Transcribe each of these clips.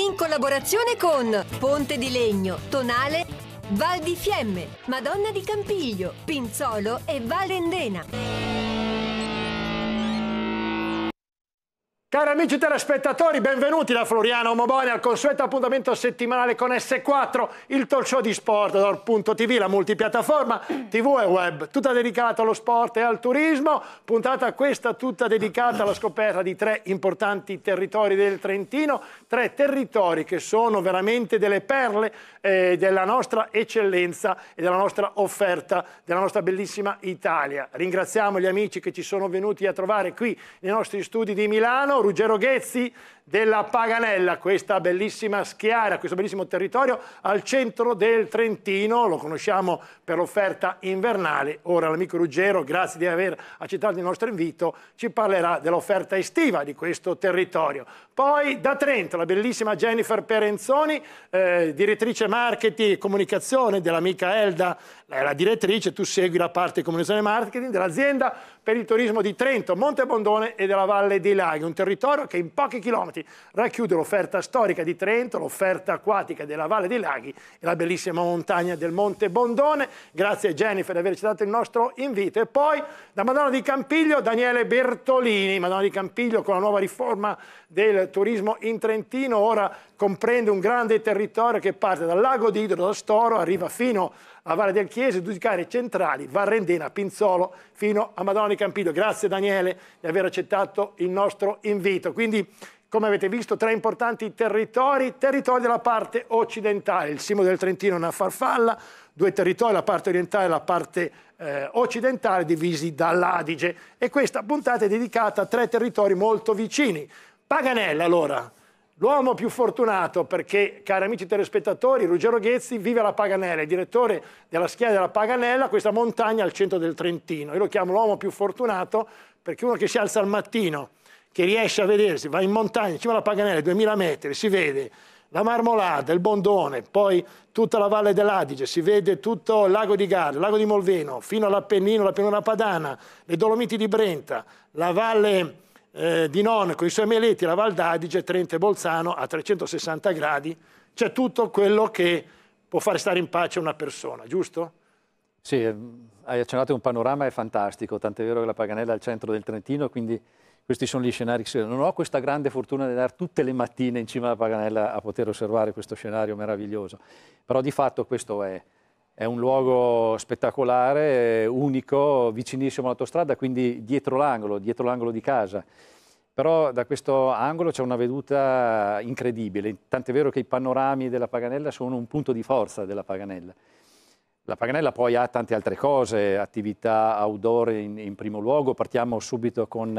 in collaborazione con Ponte di Legno, Tonale, Val di Fiemme, Madonna di Campiglio, Pinzolo e Valendena. Cari amici telespettatori, benvenuti da Floriano Moboni al consueto appuntamento settimanale con S4, il talk show di Sportador.tv, la multipiattaforma TV e web, tutta dedicata allo sport e al turismo, puntata questa tutta dedicata alla scoperta di tre importanti territori del Trentino, tre territori che sono veramente delle perle eh, della nostra eccellenza e della nostra offerta, della nostra bellissima Italia. Ringraziamo gli amici che ci sono venuti a trovare qui nei nostri studi di Milano, Ruggero Ghezzi della Paganella, questa bellissima schiara, questo bellissimo territorio al centro del Trentino, lo conosciamo per l'offerta invernale. Ora l'amico Ruggero, grazie di aver accettato il nostro invito, ci parlerà dell'offerta estiva di questo territorio. Poi da Trento la bellissima Jennifer Perenzoni, eh, direttrice marketing e comunicazione dell'amica Elda, eh, la direttrice, tu segui la parte comunicazione e marketing dell'azienda per il turismo di Trento, Monte Bondone e della Valle dei Laghi, un territorio che in pochi chilometri racchiude l'offerta storica di Trento, l'offerta acquatica della Valle dei Laghi e la bellissima montagna del Monte Bondone. Grazie Jennifer di aver accettato il nostro invito. E poi da Madonna di Campiglio Daniele Bertolini, Madonna di Campiglio con la nuova riforma del turismo in Trentino, ora comprende un grande territorio che parte dal lago di Idro, da Storo, arriva fino a a Valle del Chiese, Dudicare Centrali, Varrendena, Pinzolo fino a Madonna di Campiglio. Grazie Daniele di aver accettato il nostro invito. Quindi come avete visto, tre importanti territori, territori della parte occidentale, il Simo del Trentino è una farfalla, due territori, la parte orientale e la parte eh, occidentale, divisi dall'Adige. E questa puntata è dedicata a tre territori molto vicini. Paganella, allora, L'uomo più fortunato perché, cari amici telespettatori, Ruggero Ghezzi vive alla Paganella, è direttore della schiena della Paganella, questa montagna al centro del Trentino. Io lo chiamo l'uomo più fortunato perché uno che si alza al mattino, che riesce a vedersi, va in montagna, in cima alla Paganella, 2000 metri, si vede la Marmolada, il Bondone, poi tutta la Valle dell'Adige, si vede tutto il lago di Garda, il lago di Molveno, fino all'Appennino, la pianura padana, le Dolomiti di Brenta, la valle eh, di Non con i suoi meleti, la Val d'Adige, Trento e Bolzano a 360 gradi, c'è tutto quello che può fare stare in pace una persona, giusto? Sì, eh, hai accennato un panorama è fantastico, tant'è vero che la Paganella è al centro del Trentino, quindi questi sono gli scenari. che Non ho questa grande fortuna di andare tutte le mattine in cima alla Paganella a poter osservare questo scenario meraviglioso, però di fatto questo è è un luogo spettacolare, unico, vicinissimo all'autostrada, quindi dietro l'angolo, dietro l'angolo di casa. Però da questo angolo c'è una veduta incredibile, tant'è vero che i panorami della Paganella sono un punto di forza della Paganella. La Paganella poi ha tante altre cose, attività outdoor in, in primo luogo, partiamo subito con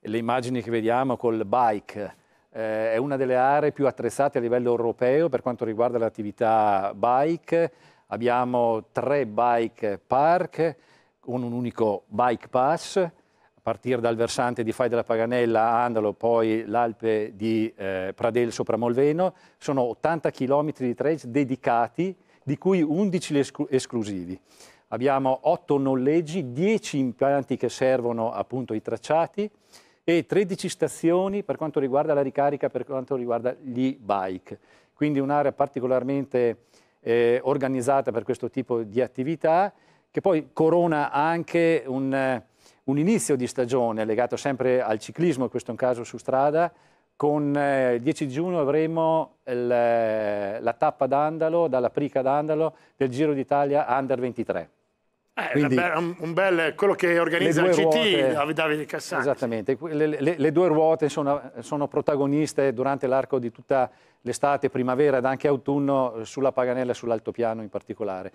le immagini che vediamo col bike, eh, è una delle aree più attrezzate a livello europeo per quanto riguarda l'attività bike, abbiamo tre bike park, un, un unico bike pass, a partire dal versante di Fai della Paganella a Andalo, poi l'Alpe di eh, Pradel sopra Molveno. Sono 80 km di trail dedicati, di cui 11 esclu esclusivi. Abbiamo 8 noleggi, 10 impianti che servono appunto i tracciati e 13 stazioni per quanto riguarda la ricarica, per quanto riguarda gli bike. Quindi un'area particolarmente eh, organizzata per questo tipo di attività, che poi corona anche un, eh, un inizio di stagione legato sempre al ciclismo, in questo caso su strada, con eh, il 10 giugno avremo il, eh, la tappa d'Andalo, dalla Prica d'Andalo, del Giro d'Italia Under 23. Eh, Quindi, be- un bel, quello che organizza il CT, ruote, Davide Cassano. Esattamente, le, le, le due ruote sono, sono, protagoniste durante l'arco di tutta l'estate, primavera ed anche autunno sulla Paganella e sull'altopiano in particolare.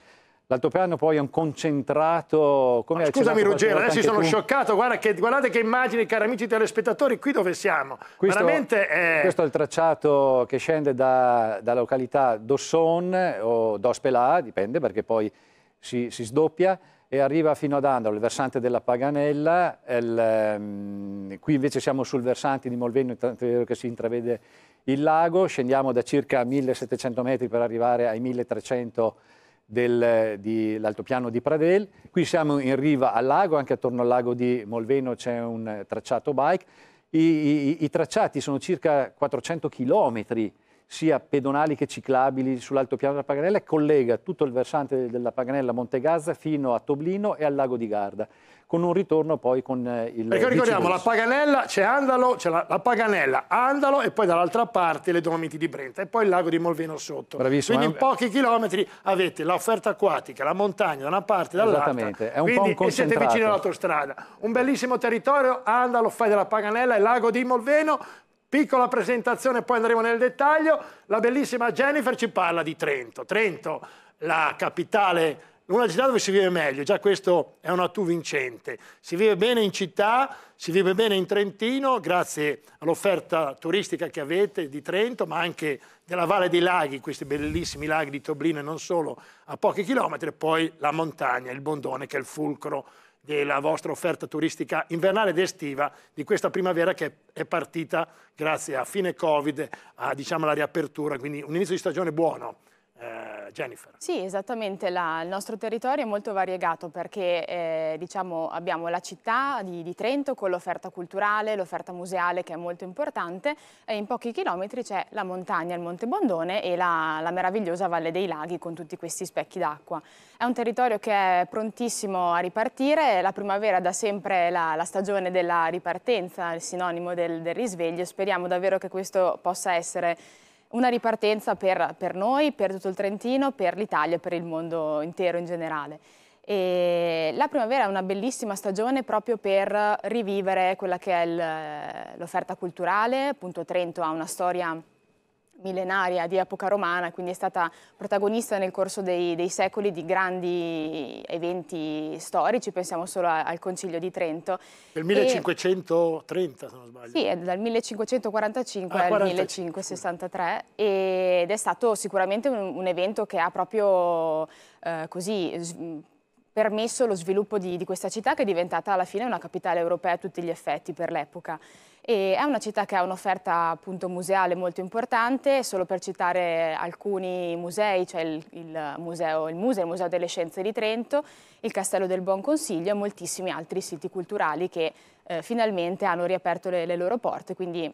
L'altopiano poi è un concentrato... Come Scusami Ruggero, adesso sono tu. scioccato, Guarda che, guardate che immagini, cari amici telespettatori, qui dove siamo? Questo, è... questo è... il tracciato che scende da, da località Dosson o Dospelà, dipende perché poi si, si sdoppia, e arriva fino ad Andalo, il versante della Paganella, il, um, qui invece siamo sul versante di Molveno, tanto è vero che si intravede il lago, scendiamo da circa 1700 metri per arrivare ai 1300 dell'altopiano di, di Pradel, qui siamo in riva al lago, anche attorno al lago di Molveno c'è un eh, tracciato bike, I, i, i tracciati sono circa 400 chilometri sia pedonali che ciclabili sull'altopiano della Paganella e collega tutto il versante della Paganella Montegazza fino a Toblino e al lago di Garda con un ritorno poi con eh, il Perché ricordiamo, la Paganella, c'è Andalo, c'è la, la, Paganella, Andalo e poi dall'altra parte le Dolomiti di Brenta e poi il lago di Molveno sotto. Bravissimo. Quindi eh. in pochi chilometri avete l'offerta acquatica, la montagna da una parte e dall'altra. Esattamente, è un Quindi, po' un E siete vicini all'autostrada. Un bellissimo territorio, Andalo, fai della Paganella e lago di Molveno Piccola presentazione, poi andremo nel dettaglio. La bellissima Jennifer ci parla di Trento. Trento, la capitale, una città dove si vive meglio, già questo è una tu vincente. Si vive bene in città, si vive bene in Trentino, grazie all'offerta turistica che avete di Trento, ma anche della Valle dei Laghi, questi bellissimi laghi di Toblino e non solo, a pochi chilometri, e poi la montagna, il Bondone, che è il fulcro della vostra offerta turistica invernale ed estiva di questa primavera che è partita grazie a fine Covid, a diciamo, la riapertura, quindi un inizio di stagione buono eh, Jennifer. Sì, esattamente, la, il nostro territorio è molto variegato perché eh, diciamo, abbiamo la città di, di Trento con l'offerta culturale, l'offerta museale che è molto importante e in pochi chilometri c'è la montagna, il Monte Bondone e la, la meravigliosa Valle dei Laghi con tutti questi specchi d'acqua. È un territorio che è prontissimo a ripartire, la primavera da sempre la, la stagione della ripartenza, il sinonimo del, del risveglio, speriamo davvero che questo possa essere una ripartenza per, per noi, per tutto il Trentino, per l'Italia, per il mondo intero in generale. E la primavera è una bellissima stagione proprio per rivivere quella che è l'offerta culturale, appunto Trento ha una storia millenaria di epoca romana, quindi è stata protagonista nel corso dei, dei secoli di grandi eventi storici, pensiamo solo a, al Concilio di Trento. Del 1530, e, se non sbaglio. Sì, è dal 1545 ah, al 1563 ed è stato sicuramente un, un evento che ha proprio eh, così permesso lo sviluppo di, di questa città che è diventata alla fine una capitale europea a tutti gli effetti per l'epoca. E è una città che ha un'offerta appunto museale molto importante, solo per citare alcuni musei, cioè il, il, museo, il museo, il Museo delle Scienze di Trento, il Castello del Buon Consiglio e moltissimi altri siti culturali che eh, finalmente hanno riaperto le, le loro porte, quindi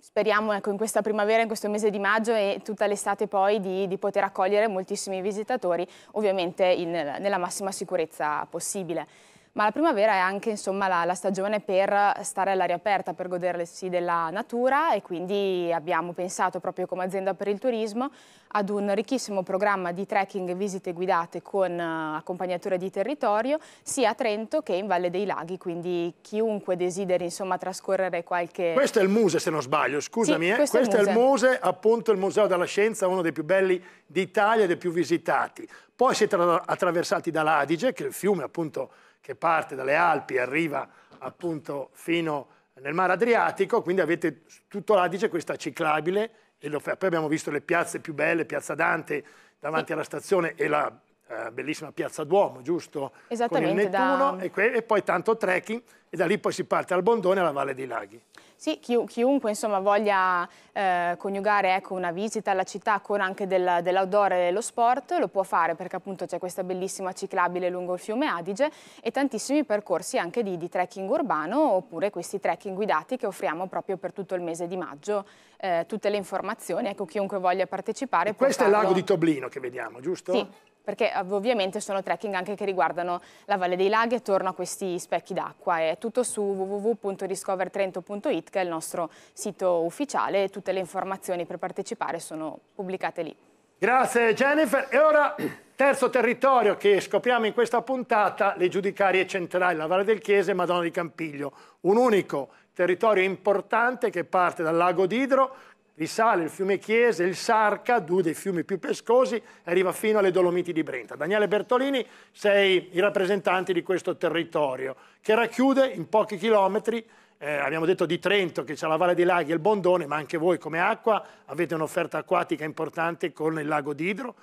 speriamo ecco, in questa primavera, in questo mese di maggio e tutta l'estate poi di, di, poter accogliere moltissimi visitatori, ovviamente in, nella massima sicurezza possibile ma la primavera è anche insomma, la, la, stagione per stare all'aria aperta, per godersi della natura e quindi abbiamo pensato proprio come azienda per il turismo ad un ricchissimo programma di trekking e visite guidate con uh, eh, accompagnature di territorio sia a Trento che in Valle dei Laghi, quindi chiunque desideri insomma, trascorrere qualche... Questo è il Muse se non sbaglio, scusami, sì, questo, eh. questo è, il è il Muse, appunto il Museo della Scienza, uno dei più belli d'Italia e dei più visitati. Poi siete attraversati dall'Adige, che è il fiume appunto che parte dalle Alpi e arriva appunto fino nel mare Adriatico, quindi avete tutto l'Adige questa ciclabile, e poi abbiamo visto le piazze più belle, Piazza Dante davanti alla stazione e la eh, bellissima piazza Duomo, giusto? Esattamente. Con Nettuno da... e, e, poi tanto trekking e da lì poi si parte al Bondone e alla Valle dei Laghi. Sì, chi, chiunque insomma, voglia eh, coniugare ecco, una visita alla città con anche del, dell'outdoor e dello sport lo può fare perché appunto c'è questa bellissima ciclabile lungo il fiume Adige e tantissimi percorsi anche di, di trekking urbano oppure questi trekking guidati che offriamo proprio per tutto il mese di maggio. Eh, tutte le informazioni, ecco, chiunque voglia partecipare. E questo è il lago di Toblino che vediamo, giusto? Sì perché eh, ovviamente sono trekking anche che riguardano la Valle dei Laghi e torno a questi specchi d'acqua. È tutto su www.discovertrento.it che è il nostro sito ufficiale e tutte le informazioni per partecipare sono pubblicate lì. Grazie Jennifer. E ora terzo territorio che scopriamo in questa puntata, le giudicarie centrali, la Valle del Chiese e Madonna di Campiglio. Un unico territorio importante che parte dal lago d'Idro, risale il fiume Chiese, il Sarca, due dei fiumi più pescosi, e arriva fino alle Dolomiti di Brenta. Daniele Bertolini, sei il rappresentante di questo territorio, che racchiude in pochi chilometri eh, abbiamo detto di Trento che c'è la Valle dei Laghi e il Bondone, ma anche voi come acqua avete un'offerta acquatica importante con il lago d'Idro,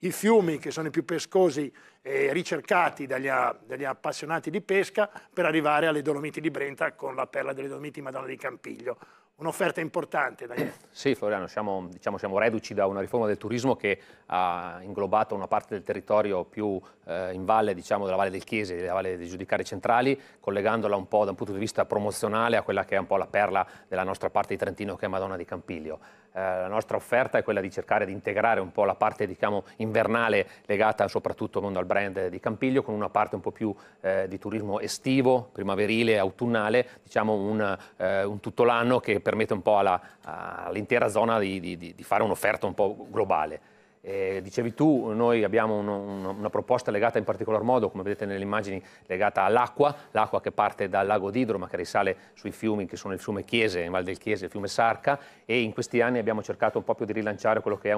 i fiumi che sono i più pescosi e ricercati dagli, dagli, appassionati di pesca per arrivare alle Dolomiti di Brenta con la perla delle Dolomiti Madonna di Campiglio un'offerta importante. Daniele. Sì, Floriano, siamo, diciamo, siamo, reduci da una riforma del turismo che ha inglobato una parte del territorio più eh, in valle, diciamo, della Valle del Chiese, della Valle dei Giudicari Centrali, collegandola un po' da un punto di vista promozionale a quella che è un po' la perla della nostra parte di Trentino, che è Madonna di Campiglio. Eh, la nostra offerta è quella di cercare di integrare un po' la parte, diciamo, invernale legata soprattutto mondo, al brand di Campiglio, con una parte un po' più eh, di turismo estivo, primaverile, autunnale, diciamo un, eh, un tutto l'anno che permette un po' all'intera zona di, di, di fare un'offerta un po' globale. Eh, dicevi tu, noi abbiamo un, un, una proposta legata in particolar modo, come vedete nelle immagini, legata all'acqua, l'acqua che parte dal lago d'Idro ma che risale sui fiumi che sono il fiume Chiese, in Val del Chiese, il fiume Sarca e in questi anni abbiamo cercato proprio di rilanciare quello che è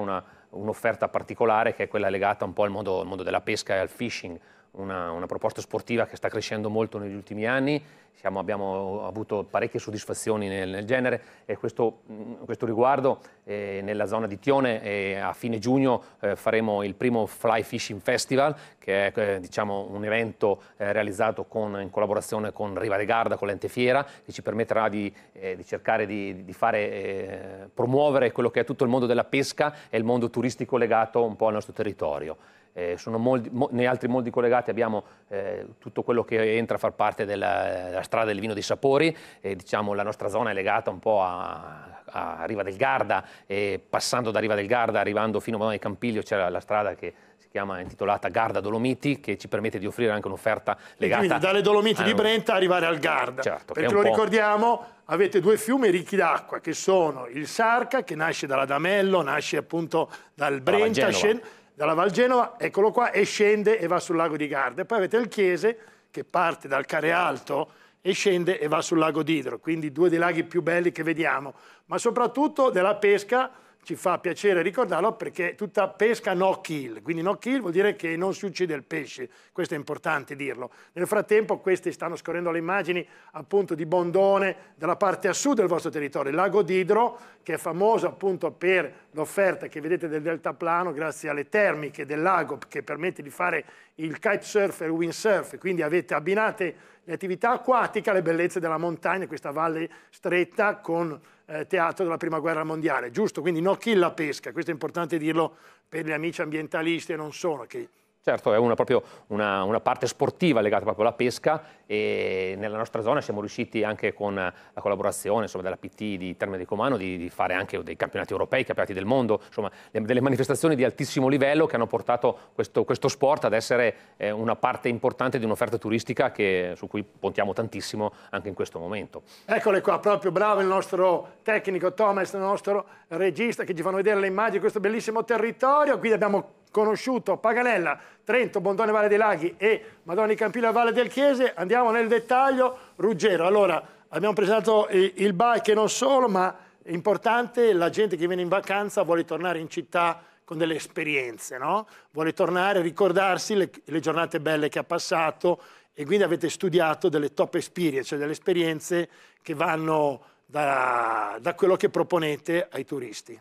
un'offerta particolare che è quella legata un po' al mondo, al mondo della pesca e al fishing, una, una, proposta sportiva che sta crescendo molto negli ultimi anni, Siamo, abbiamo avuto parecchie soddisfazioni nel, nel genere e questo, mm, questo riguardo eh, nella zona di Tione eh, a fine giugno eh, faremo il primo Fly Fishing Festival che è eh, diciamo, un evento eh, realizzato con, in collaborazione con Riva de Garda, con l'ente fiera che ci permetterà di, eh, di cercare di, di fare, promuovere quello che è tutto il mondo della pesca e il mondo turistico legato un po' al nostro territorio eh, molti, mo, negli altri moldi collegati abbiamo eh, tutto quello che entra a far parte della, della strada del vino dei sapori, eh, diciamo la nostra zona è legata un po' a, a Riva del Garda e passando da Riva del Garda arrivando fino a Madonna di Campiglio c'è la, strada che chiama intitolata Garda Dolomiti, che ci permette di offrire anche un'offerta legata... Quindi dalle Dolomiti a... di Brenta arrivare al Garda. Certo, perché lo ricordiamo, avete due fiumi ricchi d'acqua, che sono il Sarca, che nasce dall'Adamello nasce appunto dal Brenta, scende dalla Val Genova, eccolo qua, e scende e va sul lago di Garda. E poi avete il Chiese che parte dal Care Alto e scende e va sul lago d'Idro, quindi due dei laghi più belli che vediamo, ma soprattutto della pesca ci fa piacere ricordarlo perché tutta pesca no kill, quindi no kill vuol dire che non si uccide il pesce, questo è importante dirlo. Nel frattempo queste stanno scorrendo le immagini appunto di Bondone, dalla parte a sud del vostro territorio, il lago d'Idro che è famoso appunto per l'offerta che vedete del deltaplano grazie alle termiche del lago che permette di fare il kitesurf e il windsurf, quindi avete abbinate le attività acquatiche alle bellezze della montagna, questa valle stretta con eh, teatro della prima guerra mondiale, giusto? Quindi no kill la pesca, questo è importante dirlo per gli amici ambientalisti e non solo, che Certo, è una, proprio una, una, parte sportiva legata proprio alla pesca e nella nostra zona siamo riusciti anche con la collaborazione insomma, della PT di Terme di Comano di, di, fare anche dei campionati europei, campionati del mondo, insomma delle manifestazioni di altissimo livello che hanno portato questo, questo sport ad essere eh, una parte importante di un'offerta turistica che, su cui puntiamo tantissimo anche in questo momento. Eccole qua, proprio bravo il nostro tecnico Thomas, il nostro regista che ci fanno vedere le immagini di questo bellissimo territorio. Qui abbiamo conosciuto Paganella, Trento, Bondone Valle dei Laghi e Madonna Campina Valle del Chiese. Andiamo nel dettaglio. Ruggero, allora abbiamo presentato il bike e non solo, ma è importante, la gente che viene in vacanza vuole tornare in città con delle esperienze, no? Vuole tornare, a ricordarsi le, le giornate belle che ha passato e quindi avete studiato delle top experience, cioè delle esperienze che vanno da, da quello che proponete ai turisti.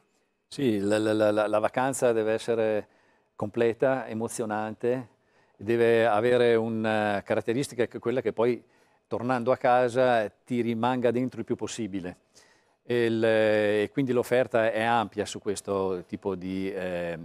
Sì, la, la, la, la vacanza deve essere completa, emozionante, deve avere una eh, caratteristica che è quella che poi tornando a casa ti rimanga dentro il più possibile. E, il, eh, e quindi l'offerta è ampia su questo tipo di eh,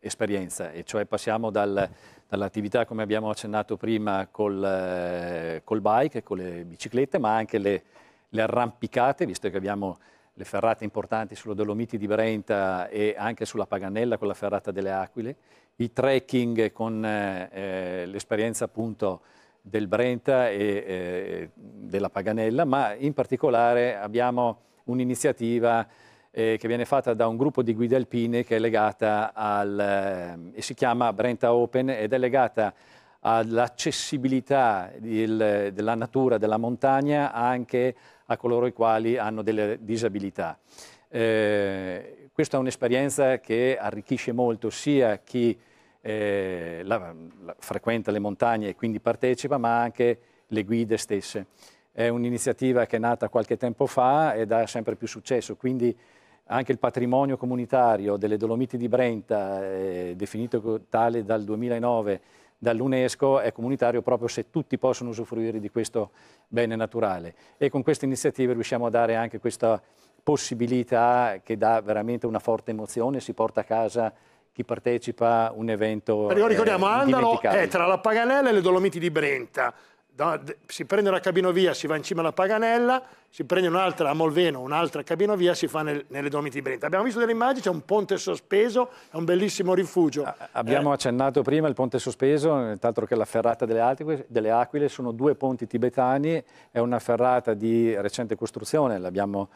esperienza, e cioè passiamo dal, dall'attività come abbiamo accennato prima col, eh, col bike, con le biciclette, ma anche le, le arrampicate, visto che abbiamo le ferrate importanti sulle Dolomiti di Brenta e anche sulla Paganella con la ferrata delle Aquile i trekking con eh, eh l'esperienza appunto del Brenta e eh, della Paganella, ma in particolare abbiamo un'iniziativa eh, che viene fatta da un gruppo di guide alpine che è legata al, eh, e si chiama Brenta Open ed è legata all'accessibilità della natura, della montagna anche a coloro i quali hanno delle disabilità. Eh, questa è un'esperienza che arricchisce molto sia chi eh, la, la, frequenta le montagne e quindi partecipa, ma anche le guide stesse. È un'iniziativa che è nata qualche tempo fa ed ha sempre più successo, quindi anche il patrimonio comunitario delle Dolomiti di Brenta, eh, definito tale dal 2009 dall'UNESCO, è comunitario proprio se tutti possono usufruire di questo bene naturale. E con queste iniziative riusciamo a dare anche questa possibilità che dà veramente una forte emozione, si porta a casa chi partecipa a un evento. Perché ricordiamo, eh, Andalo è tra la Paganella e le Dolomiti di Brenta. Da, si prende una cabinovia, si va in cima alla Paganella, si prende un'altra a Molveno, un'altra cabinovia, si fa nel, nelle Dolomiti di Brenta. Abbiamo visto delle immagini, c'è un ponte sospeso, è un bellissimo rifugio. abbiamo eh. accennato prima il ponte sospeso, tanto che la ferrata delle Aquile, delle Aquile sono due ponti tibetani, è una ferrata di recente costruzione, l'abbiamo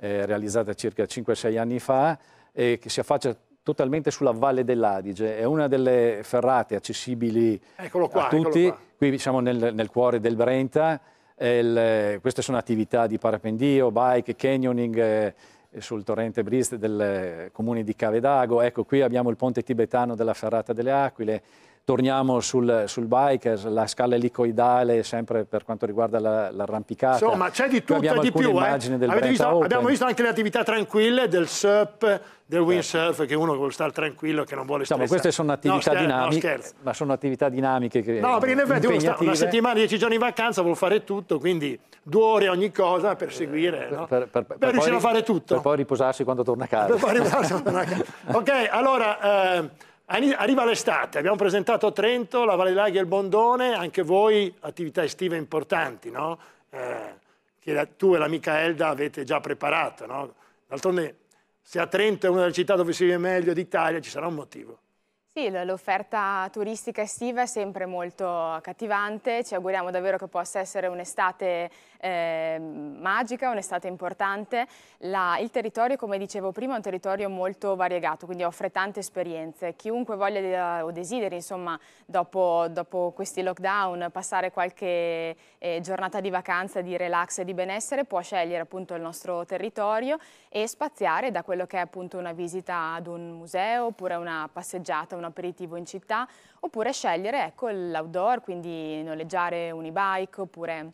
eh, realizzata circa 5-6 anni fa e che si affaccia totalmente sulla Valle dell'Adige. È una delle ferrate accessibili qua, a tutti, eccolo qua. qui siamo nel, nel, cuore del Brenta. Il, queste sono attività di parapendio, bike, canyoning eh, sul torrente Brist del comune di Cavedago. Ecco, qui abbiamo il ponte tibetano della Ferrata delle Aquile torniamo sul, sul bike, la scala elicoidale sempre per quanto riguarda la, l'arrampicata. Insomma, c'è di tutto e di più. Eh? Visto, abbiamo visto anche le attività tranquille del SUP, del certo. windsurf, che uno vuole stare tranquillo, che non vuole stare. Insomma, queste sono attività no, dinamiche, no, ma sono attività dinamiche che No, perché in effetti uno sta una settimana, dieci giorni in vacanza, vuol fare tutto, quindi due ore ogni cosa per seguire, eh, no? per, per, per, per riuscire poi, a fare tutto. Per poi riposarsi quando torna a casa. Per poi riposarsi quando torna a casa. ok, allora... Eh, Arriva l'estate, abbiamo presentato a Trento, la Valle Laghi e il Bondone, anche voi attività estive importanti, no? eh, che tu e l'amica Elda avete già preparato. No? D'altronde se a Trento è una delle città dove si vive meglio d'Italia ci sarà un motivo. Sì, l'offerta turistica estiva è sempre molto accattivante, ci auguriamo davvero che possa essere un'estate eh, magica, un'estate importante. La, il territorio, come dicevo prima, è un territorio molto variegato, quindi offre tante esperienze. Chiunque voglia o desideri, insomma, dopo, dopo questi lockdown, passare qualche eh, giornata di vacanza, di relax e di benessere, può scegliere appunto il nostro territorio e spaziare da quello che è appunto una visita ad un museo, oppure una passeggiata, un aperitivo in città, oppure scegliere ecco, l'outdoor, quindi noleggiare un e bike oppure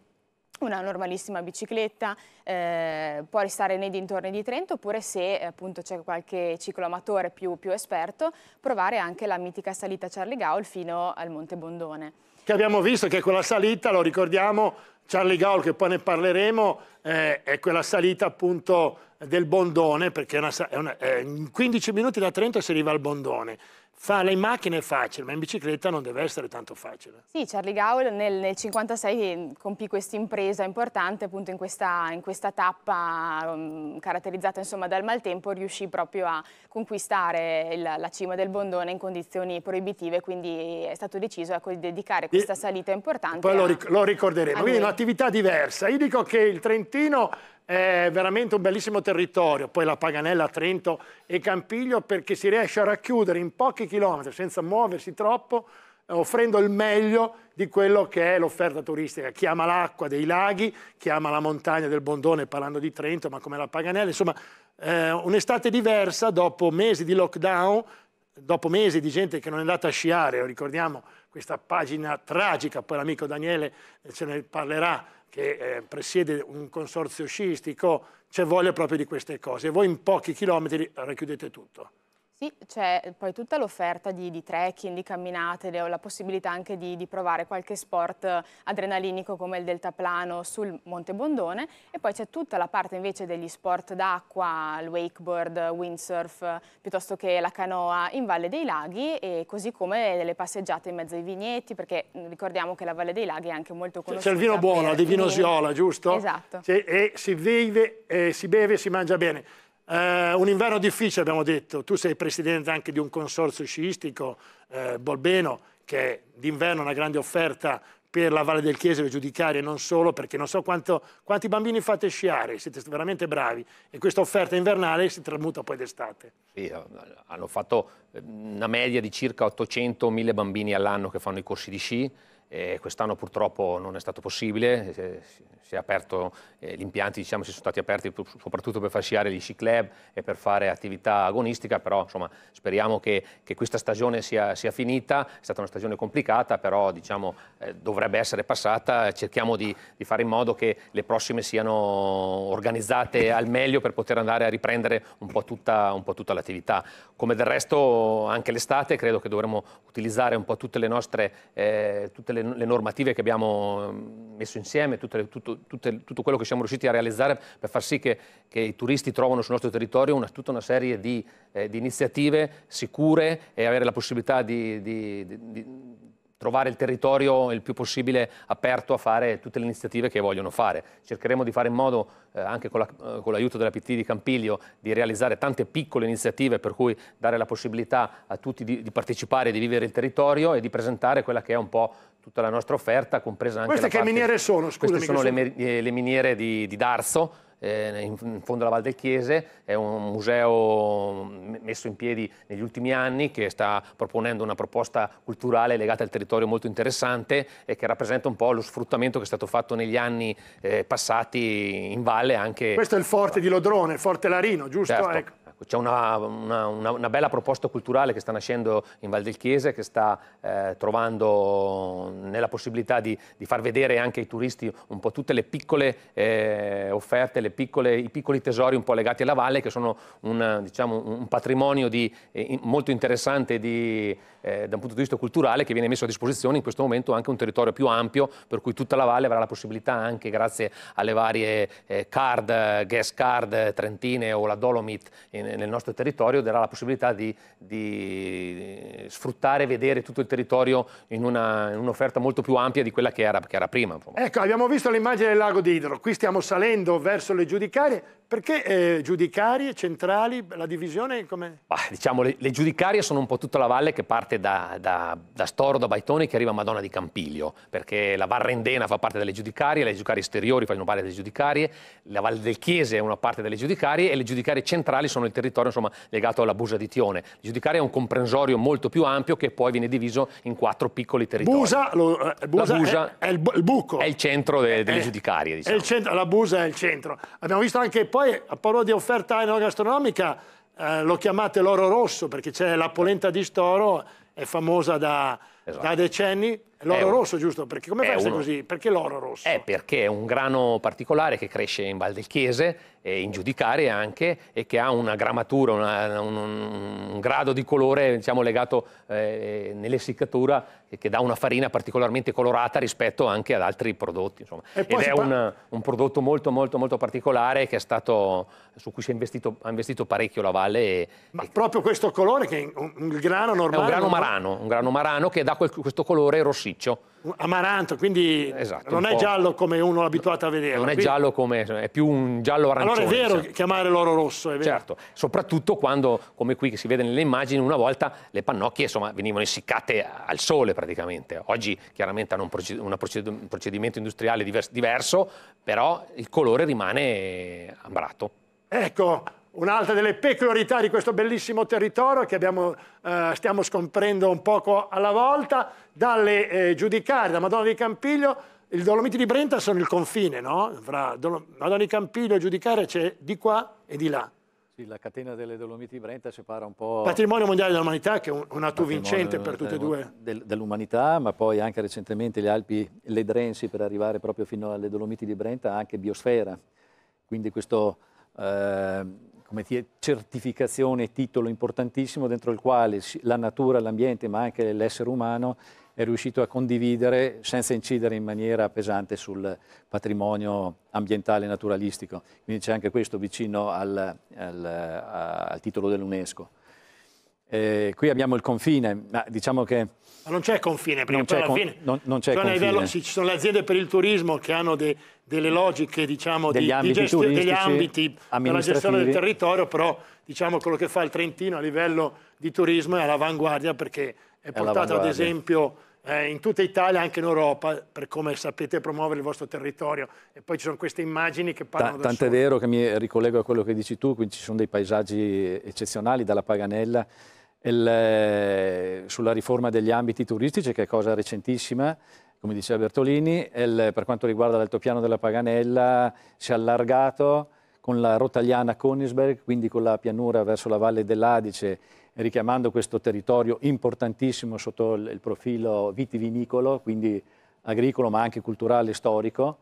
una normalissima bicicletta, eh, può restare nei dintorni di Trento oppure se appunto c'è qualche cicloamatore più, più esperto, provare anche la mitica salita Charlie Gaul fino al Monte Bondone. Che abbiamo visto che quella salita, lo ricordiamo, Charlie Gaul, che poi ne parleremo, eh, è quella salita appunto del Bondone, perché è una, è una, eh, in 15 minuti da Trento si arriva al Bondone. Fare in macchina è facile, ma in bicicletta non deve essere tanto facile. Sì, Charlie Gaull nel, 1956 eh, compì questa impresa importante, appunto in questa, in questa tappa um, caratterizzata insomma dal maltempo, riuscì proprio a conquistare il, la cima del Bondone in condizioni proibitive, quindi è stato deciso ecco, di dedicare questa salita importante. Poi a, lo, ric lo, ricorderemo, quindi è un'attività diversa. Io dico che il Trentino è veramente un bellissimo territorio, poi la Paganella, Trento e Campiglio, perché si riesce a racchiudere in pochi chilometri senza muoversi troppo, offrendo il meglio di quello che è l'offerta turistica. Chi ama l'acqua dei laghi, chi ama la montagna del Bondone, parlando di Trento, ma come la Paganella, insomma, eh, un'estate diversa dopo mesi di lockdown, dopo mesi di gente che non è andata a sciare, ricordiamo questa pagina tragica, poi l'amico Daniele ce ne parlerà, che eh, presiede un consorzio sciistico, c'è voglia proprio di queste cose. E voi in pochi chilometri racchiudete tutto. Sì, c'è poi tutta l'offerta di, di, trekking, di camminate, la possibilità anche di, di, provare qualche sport adrenalinico come il deltaplano sul Monte Bondone e poi c'è tutta la parte invece degli sport d'acqua, il wakeboard, windsurf, piuttosto che la canoa in Valle dei Laghi e così come le passeggiate in mezzo ai vigneti perché mm, ricordiamo che la Valle dei Laghi è anche molto conosciuta. C'è il vino buono, di Vinosiola, giusto? Esatto. e si vive, eh, si beve e si mangia bene. Eh, un inverno difficile, abbiamo detto. Tu sei presidente anche di un consorzio sciistico, eh, Bolbeno, che d'inverno ha una grande offerta per la Valle del Chiese, per giudicare e non solo, perché non so quanto, quanti bambini fate sciare, siete veramente bravi. E questa offerta invernale si tramuta poi d'estate. Sì, eh, hanno fatto eh, una media di circa 800.000 bambini all'anno che fanno i corsi di sci quest'anno purtroppo non è stato possibile, eh, si è aperto, eh, gli impianti diciamo, si sono stati aperti soprattutto per far sciare gli sci club e per fare attività agonistica, però insomma, speriamo che, che, questa stagione sia, sia, finita, è stata una stagione complicata, però diciamo, eh, dovrebbe essere passata, cerchiamo di, di, fare in modo che le prossime siano organizzate al meglio per poter andare a riprendere un po' tutta, un po tutta l'attività. Come del resto anche l'estate credo che dovremo utilizzare un po' tutte le nostre... Eh, tutte le le, le normative che abbiamo ehm, messo insieme, le, tutto, tutte, tutto, quello che siamo riusciti a realizzare per far sì che, che i turisti trovano sul nostro territorio una, tutta una serie di, eh, di, iniziative sicure e avere la possibilità di, di, di trovare il territorio il più possibile aperto a fare tutte le iniziative che vogliono fare. Cercheremo di fare in modo, eh, anche con, eh, l'aiuto la, della PT di Campiglio, di realizzare tante piccole iniziative per cui dare la possibilità a tutti di, di partecipare, di vivere il territorio e di presentare quella che è un po' tutta la nostra offerta, compresa anche Queste la che parte... miniere sono, scusami? Queste sono, sono... Le, eh, le, miniere di, di Darso, eh, in fondo alla Val del Chiese, è un museo mm, messo in piedi negli ultimi anni che sta proponendo una proposta culturale legata al territorio molto interessante e che rappresenta un po' lo sfruttamento che è stato fatto negli anni eh, passati in valle anche... Questo è il forte di Lodrone, il forte Larino, giusto? Certo. Ecco c'è una, una, una, bella proposta culturale che sta nascendo in Val del Chiese, che sta eh, trovando nella possibilità di, di, far vedere anche ai turisti un po' tutte le piccole eh, offerte, le piccole, i piccoli tesori un po' legati alla valle, che sono una, diciamo, un patrimonio di, eh, molto interessante di, eh, da un punto di vista culturale che viene messo a disposizione in questo momento anche un territorio più ampio, per cui tutta la valle avrà la possibilità anche grazie alle varie eh, card, guest card trentine o la Dolomit in nel nostro territorio darà la possibilità di, di sfruttare e vedere tutto il territorio in, una, in un'offerta molto più ampia di quella che era, che era prima. Insomma. Ecco, abbiamo visto l'immagine del lago di Idro, qui stiamo salendo verso le giudicarie, perché eh, giudicarie, centrali, la divisione come... diciamo, le, le, giudicarie sono un po' tutta la valle che parte da, da, da Storo, da Baitoni, che arriva a Madonna di Campiglio, perché la Varrendena fa parte delle giudicarie, le giudicarie esteriori fanno parte delle giudicarie, la Valle del Chiese è una parte delle giudicarie e le giudicarie centrali sono il territorio insomma, legato all'abusa di Tione. Giudicare è un comprensorio molto più ampio che poi viene diviso in quattro piccoli territori. Busa, lo, eh, Busa, Busa è, è, il, il, buco. È il centro de, delle eh, giudicarie. Diciamo. Centro, la Busa è il centro. Abbiamo visto anche poi, a parola di offerta enogastronomica, eh, lo chiamate l'oro rosso perché c'è la polenta di storo, è famosa da, esatto. da decenni. L'oro un... rosso, giusto? Perché come fai uno... così? Perché l'oro rosso? È perché è un grano particolare che cresce in Val del Chiese, e in Giudicare anche, e che ha una grammatura, una, un, un, grado di colore diciamo, legato eh, nell'essiccatura che dà una farina particolarmente colorata rispetto anche ad altri prodotti. Insomma. Ed è un, un, prodotto molto, molto, molto particolare stato, su cui si è investito, ha investito parecchio la Valle. E, Ma e... proprio questo colore che è un, grano normale? È un grano marano, un grano marano che dà quel, questo colore rossiccio ciccio. Amaranto, quindi esatto, non è giallo come uno è abituato a vedere. Non è giallo come, è più un giallo arancione. Allora è vero certo. chiamare l'oro rosso, è vero. Certo, soprattutto quando, come qui che si vede nelle immagini, una volta le pannocchie insomma, venivano essiccate al sole praticamente. Oggi chiaramente hanno un, proced un procedimento industriale divers diverso, però il colore rimane ambrato. Ecco, un'altra delle peculiarità di questo bellissimo territorio che abbiamo, eh, stiamo scomprendo un poco alla volta dalle eh, giudicare da Madonna di Campiglio, il Dolomiti di Brenta sono il confine, no? Fra Dol Madonna di Campiglio e giudicare c'è di qua e di là. Sì, la catena delle Dolomiti di Brenta separa un po'... Patrimonio mondiale dell'umanità, che è un atto vincente per tutte e due. Dell'umanità, ma poi anche recentemente le Alpi Ledrensi, per arrivare proprio fino alle Dolomiti di Brenta, anche biosfera. Quindi questo... Eh, come certificazione, titolo importantissimo dentro il quale la natura, l'ambiente, ma anche l'essere umano è riuscito a condividere senza incidere in maniera pesante sul patrimonio ambientale e naturalistico. Quindi c'è anche questo vicino al, al, al titolo dell'UNESCO. Eh, qui abbiamo il confine, ma diciamo che... Ma non c'è confine, prima non c'è con, fine. Non, non c'è cioè, confine. Livello, ci, ci, sono le aziende per il turismo che hanno de, delle logiche, diciamo, degli di, ambiti di gestione degli ambiti per la gestione del territorio, però diciamo quello che fa il Trentino a livello di turismo è all'avanguardia perché è portata ad esempio eh, in tutta Italia, anche in Europa, per come sapete promuovere il vostro territorio. E poi ci sono queste immagini che parlano T- da Tant'è vero che mi ricollego a quello che dici tu, quindi ci sono dei paesaggi eccezionali, dalla Paganella il, eh, sulla riforma degli ambiti turistici, che è cosa recentissima, come diceva Bertolini, il, per quanto riguarda l'altopiano della Paganella si è allargato con la rotta liana Konigsberg, quindi con la pianura verso la valle dell'Adice richiamando questo territorio importantissimo sotto il profilo vitivinicolo, quindi agricolo ma anche culturale e storico.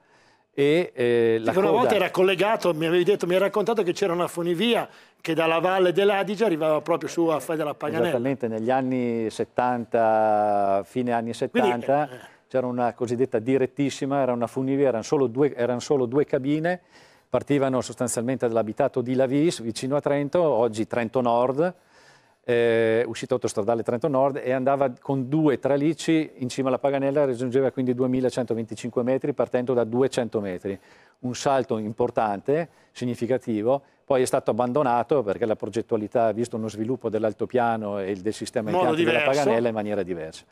E, eh, la una coda... volta era collegato, mi avevi detto, mi hai raccontato che c'era una funivia che dalla valle dell'Adige arrivava proprio su a Fai della Paganella. Esattamente, negli anni 70, fine anni 70, Quindi... Eh, eh. c'era una cosiddetta direttissima, era una funivia, erano solo due, erano solo due cabine, partivano sostanzialmente dall'abitato di Lavis, vicino a Trento, oggi Trento Nord, eh, uscita autostradale Trento Nord e andava con due tralicci in cima alla Paganella, raggiungeva quindi 2125 metri partendo da 200 metri. Un salto importante, significativo, poi è stato abbandonato perché la progettualità ha visto uno sviluppo dell'altopiano e del sistema impianti della Paganella in maniera diversa.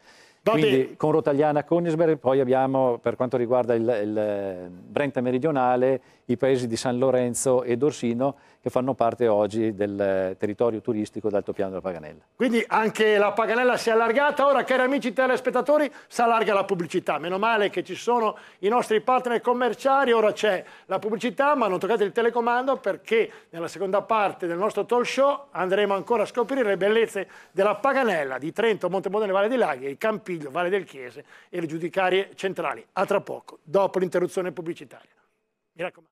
Va Quindi bene. con Rotagliana Konigsberg, poi abbiamo per quanto riguarda il, il Brenta meridionale i paesi di San Lorenzo e Dorsino che fanno parte oggi del eh, territorio turistico d'Altopiano della Paganella. Quindi anche la Paganella si è allargata, ora cari amici telespettatori si allarga la pubblicità, meno male che ci sono i nostri partner commerciali, ora c'è la pubblicità ma non toccate il telecomando perché nella seconda parte del nostro talk show andremo ancora a scoprire le bellezze della Paganella di Trento, Montemodone, Valle dei Laghi, il Campiglio, Valle del Chiese e le giudicarie centrali. A tra poco, dopo l'interruzione pubblicitaria. Mi raccomando.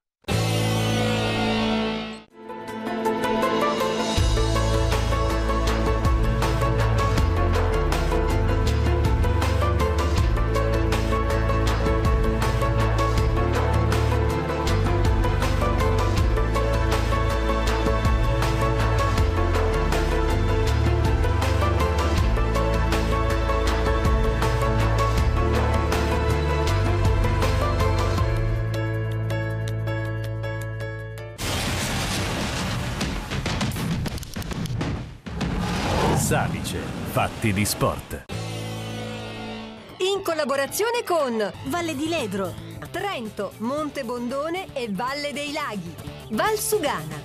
Parti di sport. In collaborazione con Valle di Ledro, Trento, Monte Bondone e Valle dei Laghi, Valsugana.